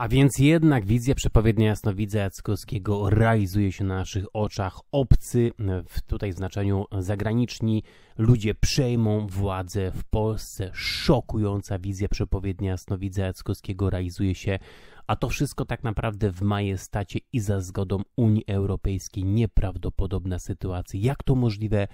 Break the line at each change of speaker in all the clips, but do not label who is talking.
A więc jednak wizja przepowiednia jasnowidza Jackowskiego realizuje się na naszych oczach. Obcy, w tutaj znaczeniu zagraniczni, ludzie przejmą władzę w Polsce. Szokująca wizja przepowiednia jasnowidza Jackowskiego realizuje się, a to wszystko tak naprawdę w majestacie i za zgodą Unii Europejskiej. Nieprawdopodobna sytuacja. Jak to możliwe?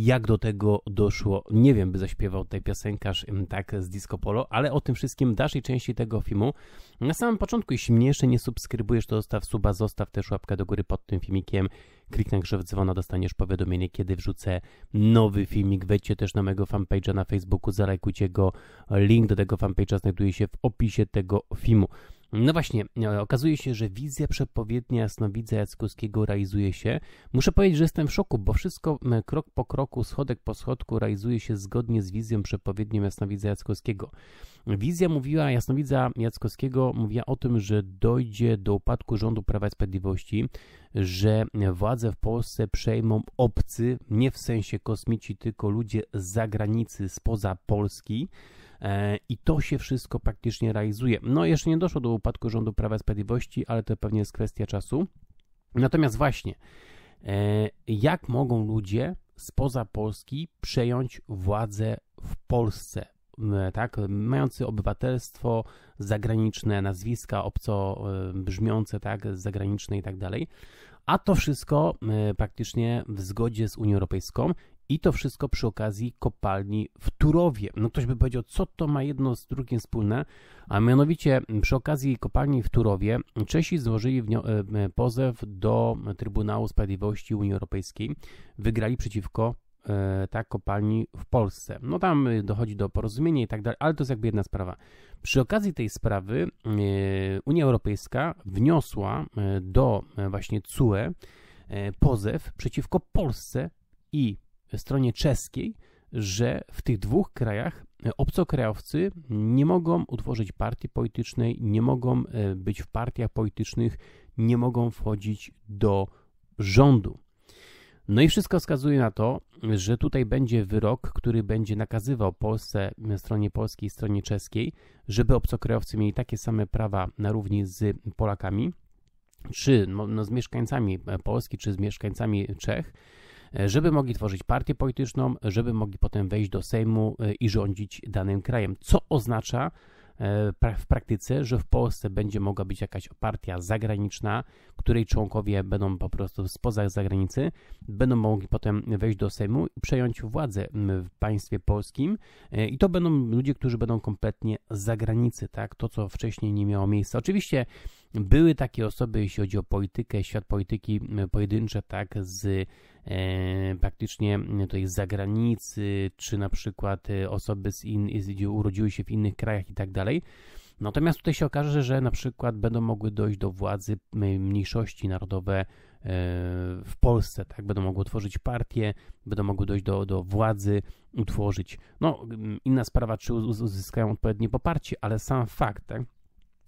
Jak do tego doszło, nie wiem, by zaśpiewał tutaj piosenkarz tak z Disco Polo, ale o tym wszystkim dalszej części tego filmu. Na samym początku, jeśli mnie jeszcze nie subskrybujesz, to zostaw suba, zostaw też łapkę do góry pod tym filmikiem. Kliknij krzew dzwona, dostaniesz powiadomienie, kiedy wrzucę nowy filmik. Wejdźcie też na mojego fanpage'a na Facebooku, zalajkujcie go. Link do tego fanpage'a znajduje się w opisie tego filmu. No właśnie, e, okazuje się, że wizja przepowiednia jasnowidza Jackowskiego realizuje się. Muszę powiedzieć, że jestem w szoku, bo wszystko krok po kroku, schodek po schodku realizuje się zgodnie z wizją przepowiednią jasnowidza Jackowskiego. Wizja mówiła, jasnowidza Jackowskiego mówiła o tym, że dojdzie do upadku rządu Prawa i Sprawiedliwości, że władze w Polsce przejmą obcy, nie w sensie kosmici, tylko ludzie z zagranicy, spoza Polski, E, I to się wszystko praktycznie realizuje. No, jeszcze nie doszło do upadku rządu Prawa i Sprawiedliwości, ale to pewnie jest kwestia czasu. Natomiast właśnie, e, jak mogą ludzie spoza Polski przejąć władzę w Polsce? tak, mający obywatelstwo zagraniczne, nazwiska obco e, brzmiące, tak, zagraniczne i tak dalej. A to wszystko praktycznie w zgodzie z Unią Europejską i to wszystko przy okazji kopalni w Turowie. No ktoś by powiedział, co to ma jedno z drugim wspólne, a mianowicie przy okazji kopalni w Turowie Czesi złożyli e, pozew do Trybunału Sprawiedliwości Unii Europejskiej. Wygrali przeciwko tak kopalni w Polsce. No tam y, dochodzi do porozumienia i tak dalej, ale to jest jakby jedna sprawa. Przy okazji tej sprawy e, Unia Europejska wniosła do właśnie CUE pozew przeciwko Polsce i stronie czeskiej, że w tych dwóch krajach e, obcokrajowcy nie mogą utworzyć partii politycznej, nie mogą e, być w partiach politycznych, nie mogą wchodzić do rządu. No i wszystko wskazuje na to, że tutaj będzie wyrok, który będzie nakazywał Polsce, stronie polskiej, stronie czeskiej, żeby obcokrajowcy mieli takie same prawa na równi z Polakami, czy no, no z mieszkańcami e, Polski, czy z mieszkańcami Czech. E, żeby mogli tworzyć partię polityczną, żeby mogli potem wejść do Sejmu e, i rządzić danym krajem, co oznacza e, w praktyce, że w Polsce będzie mogła być jakaś partia zagraniczna, której członkowie będą po prostu spoza zagranicy, będą mogli potem wejść do Sejmu i przejąć władzę w państwie polskim i to będą ludzie, którzy będą kompletnie z zagranicy, tak? To, co wcześniej nie miało miejsca. Oczywiście były takie osoby, jeśli chodzi o politykę, świat polityki pojedyncze, tak, z E, praktycznie tutaj z zagranicy, czy na przykład e, osoby z in, urodziły się w innych krajach i tak dalej. Natomiast tutaj się okaże, że na przykład będą mogły dojść do władzy mniejszości narodowe e, w Polsce, tak? Będą mogły tworzyć partie, będą mogły dojść do, do władzy, utworzyć. No, inna sprawa, czy uzyskają odpowiednie poparcie, ale sam fakt, tak?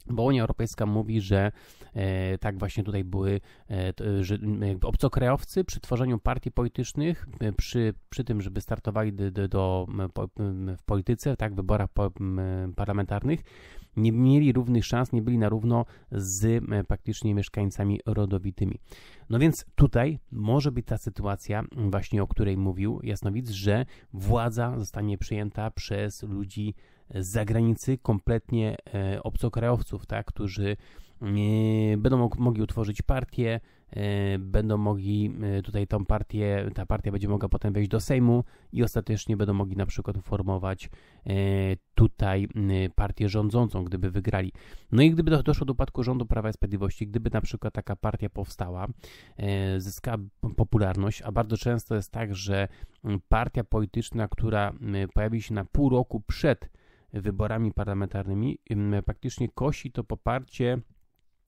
bo Unia Europejska mówi, że e, tak właśnie tutaj były e, że, jakby obcokrajowcy przy tworzeniu partii politycznych, e, przy, przy tym, żeby startowali do, do, do po, w polityce, tak, w wyborach po, parlamentarnych, nie mieli równych szans, nie byli na równo z e, praktycznie mieszkańcami rodowitymi. No więc tutaj może być ta sytuacja, właśnie o której mówił Jasnowidz, że władza zostanie przyjęta przez ludzi z zagranicy kompletnie e, obcokrajowców, tak, którzy e, będą mogli utworzyć partię, e, będą mogli tutaj tą partię, ta partia będzie mogła potem wejść do Sejmu i ostatecznie będą mogli na przykład uformować tutaj partię rządzącą, gdyby wygrali. No i gdyby doszło do upadku rządu Prawa i Sprawiedliwości, gdyby na przykład taka partia powstała, zyska popularność, a bardzo często jest tak, że partia polityczna, która pojawi się na pół roku przed wyborami parlamentarnymi praktycznie kosi to poparcie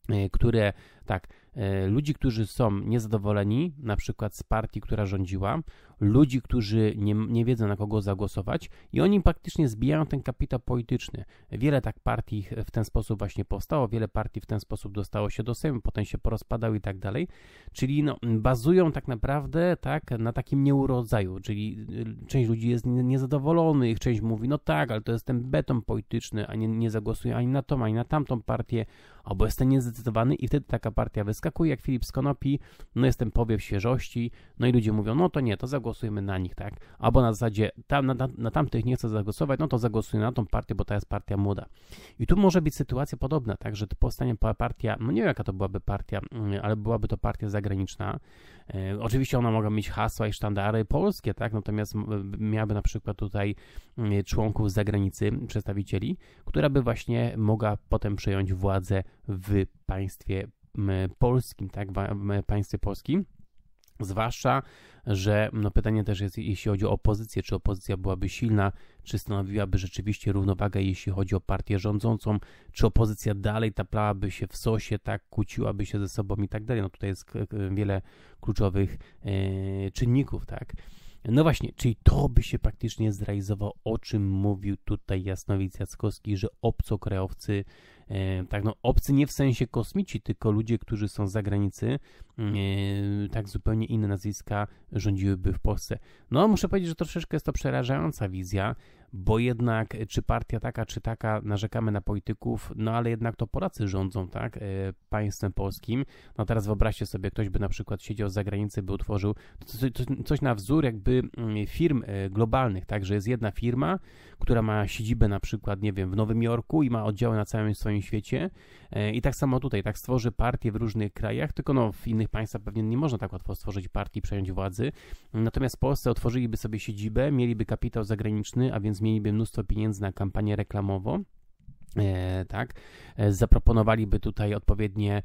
e, które tak, e, ludzi, którzy są niezadowoleni, na przykład z partii, która rządziła, ludzi, którzy nie, nie wiedzą na kogo zagłosować i oni praktycznie zbijają ten kapitał polityczny. Wiele tak partii w ten sposób właśnie powstało, wiele partii w ten sposób dostało się do Sejmu, potem się porozpadały i tak dalej, czyli no, bazują tak naprawdę tak, na takim nieurodzaju, czyli y, część ludzi jest niezadowolonych, część mówi, no tak, ale to jest ten beton polityczny, a nie, nie zagłosuje ani na tą, ani na tamtą partię, albo jestem niezdecydowany i wtedy taka partia wyskakuje, jak Filip z Konopi, no jestem powiew świeżości, no i ludzie mówią, no to nie, to zagłosujmy na nich, tak? Albo na zasadzie, tam, na, na tamtych nie chcę zagłosować, no to zagłosuję na tą partię, bo ta jest partia młoda. I tu może być sytuacja podobna, tak, że powstanie partia, no nie wiem jaka to byłaby partia, mm, ale byłaby to partia zagraniczna. E, oczywiście ona mogła mieć hasła i sztandary polskie, tak, natomiast miałaby na przykład tutaj mm, członków z zagranicy, przedstawicieli, która by właśnie mogła potem przejąć władzę w państwie polskim, tak, państwie polskim. Zwłaszcza, że no pytanie też jest, jeśli chodzi o opozycję, czy opozycja byłaby silna, czy stanowiłaby rzeczywiście równowagę, jeśli chodzi o partię rządzącą, czy opozycja dalej taplałaby się w sosie, tak, kłóciłaby się ze sobą i tak dalej. No tutaj jest wiele kluczowych yy, czynników, tak. No właśnie, czyli to by się praktycznie zrealizowało, o czym mówił tutaj Jasnowic Jackowski, że obcokrajowcy E, tak no obcy nie w sensie kosmici, tylko ludzie, którzy są z zagranicy, mhm. e, tak zupełnie inne nazwiska rządziłyby w Polsce. No muszę powiedzieć, że troszeczkę jest to przerażająca wizja, bo jednak e, czy partia taka, czy taka, narzekamy na polityków, no ale jednak to Polacy rządzą, tak, państwem polskim. No teraz wyobraźcie sobie, ktoś by na przykład siedział z zagranicy, by utworzył coś na wzór jakby mm, firm globalnych, tak, że jest jedna firma, która ma siedzibę na przykład, nie wiem, w Nowym Jorku i ma oddziały na całym swoim całym świecie. E, I tak samo tutaj, tak stworzy partie w różnych krajach, tylko no, w innych państwach pewnie nie można tak łatwo stworzyć partii, przejąć władzy. Natomiast w Polsce otworzyliby sobie siedzibę, mieliby kapitał zagraniczny, a więc mieliby mnóstwo pieniędzy na kampanię reklamową. E, tak, e, zaproponowaliby tutaj odpowiednie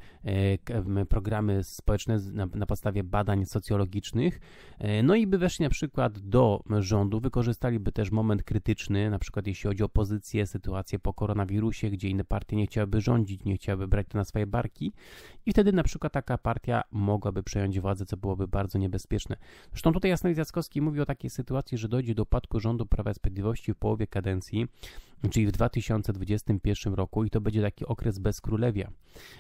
e, programy społeczne na, na, podstawie badań socjologicznych, no i by weszli na przykład do rządu, wykorzystaliby też moment krytyczny, na przykład jeśli chodzi o pozycję, sytuację po koronawirusie, gdzie inne partie nie chciałyby rządzić, nie chciałyby brać to na swoje barki i wtedy na przykład taka partia mogłaby przejąć władzę, co byłoby bardzo niebezpieczne. Zresztą tutaj Jasnowic Jackowski mówi o takiej sytuacji, że dojdzie do upadku rządu Prawa i Sprawiedliwości w połowie kadencji, czyli w 2021 roku i to będzie taki okres bez królewia,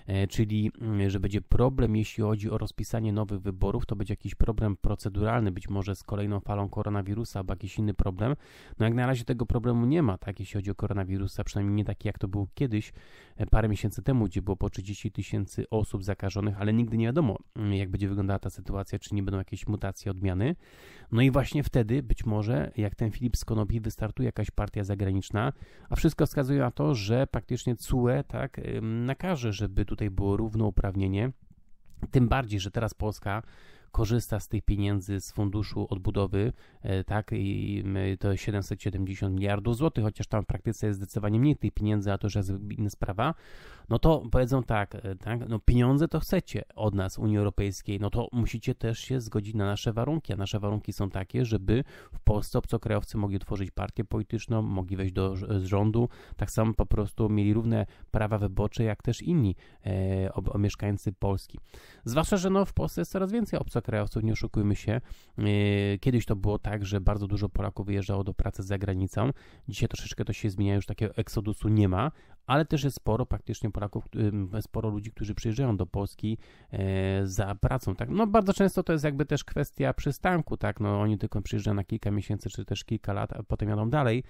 e, czyli mm, że będzie problem, jeśli chodzi o rozpisanie nowych wyborów, to będzie jakiś problem proceduralny, być może z kolejną falą koronawirusa albo jakiś inny problem. No jak na razie tego problemu nie ma, tak, jeśli chodzi o koronawirusa, przynajmniej nie taki jak to był kiedyś, e, parę miesięcy temu, gdzie było po 30 tysięcy osób zakażonych, ale nigdy nie wiadomo, mm, jak będzie wyglądała ta sytuacja, czy nie będą jakieś mutacje, odmiany. No i właśnie wtedy, być może, jak ten Filip z Konopi wystartuje jakaś partia zagraniczna, a wszystko wskazuje na to, że praktycznie CUE tak, nakaże, żeby tutaj było równouprawnienie. Tym bardziej, że teraz Polska korzysta z tych pieniędzy z funduszu odbudowy, e, tak, i to 770 miliardów złotych, chociaż tam w praktyce jest zdecydowanie mniej tych pieniędzy, a to już jest inna sprawa, no to powiedzą tak, e, tak, no pieniądze to chcecie od nas, Unii Europejskiej, no to musicie też się zgodzić na nasze warunki, a nasze warunki są takie, żeby w Polsce obcokrajowcy mogli tworzyć partię polityczną, mogli wejść do rządu, tak samo po prostu mieli równe prawa wyborcze, jak też inni e, o, o mieszkańcy Polski. Zwłaszcza, że no w Polsce jest coraz więcej obcokrajowców, mnóstwa krajowców, nie oszukujmy się. Yy, kiedyś to było tak, że bardzo dużo Polaków wyjeżdżało do pracy za granicą. Dzisiaj troszeczkę to się zmienia, już takiego eksodusu nie ma, ale też jest sporo praktycznie Polaków, yy, sporo ludzi, którzy przyjeżdżają do Polski yy, za pracą. Tak? No bardzo często to jest jakby też kwestia przystanku, tak? No oni tylko przyjeżdżają na kilka miesięcy, czy też kilka lat, a potem jadą dalej.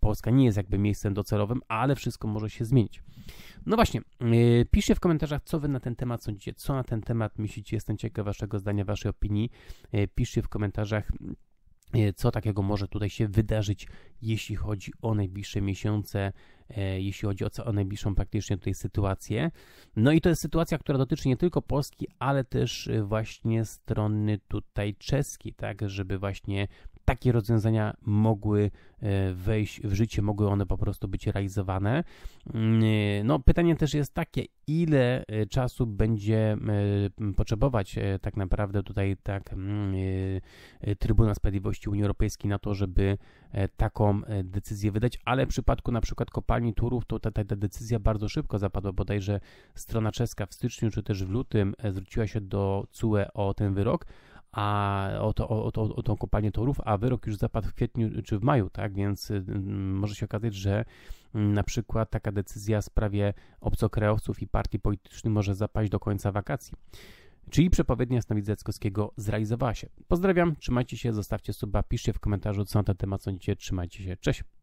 Polska nie jest jakby miejscem docelowym, ale wszystko może się zmienić. No właśnie, yy, piszcie w komentarzach, co wy na ten temat sądzicie, co na ten temat myślicie. Jestem ciekaw waszego zdania, waszej opinii. Yy, piszcie w komentarzach y, co takiego może tutaj się wydarzyć, jeśli chodzi o najbliższe miesiące, E, jeśli chodzi o, o najbliższą praktycznie tutaj sytuację. No i to jest sytuacja, która dotyczy nie tylko Polski, ale też e, właśnie strony tutaj czeskiej, tak, żeby właśnie takie rozwiązania mogły e, wejść w życie, mogły one po prostu być realizowane. Mm, no, pytanie też jest takie, ile czasu będzie potrzebować tak naprawdę tutaj tak mm, Trybunał Sprawiedliwości Unii Europejskiej na to, żeby E, taką e, decyzję wydać, ale w przypadku na przykład kopalni Turów to ta, ta, ta decyzja bardzo szybko zapadła, bodajże strona czeska w styczniu czy też w lutym e, zwróciła się do CUE o ten wyrok, a o, to, o, o, o tą kopalnię torów, a wyrok już zapadł w kwietniu czy w maju, tak? Więc y, może się okazać, że na przykład taka decyzja w sprawie obcokrajowców i partii politycznych może zapaść do końca wakacji czyli przepowiednia Snowica zrealizowała się. Pozdrawiam, trzymajcie się, zostawcie suba, piszcie w komentarzu co na ten temat sądzicie, trzymajcie się, cześć!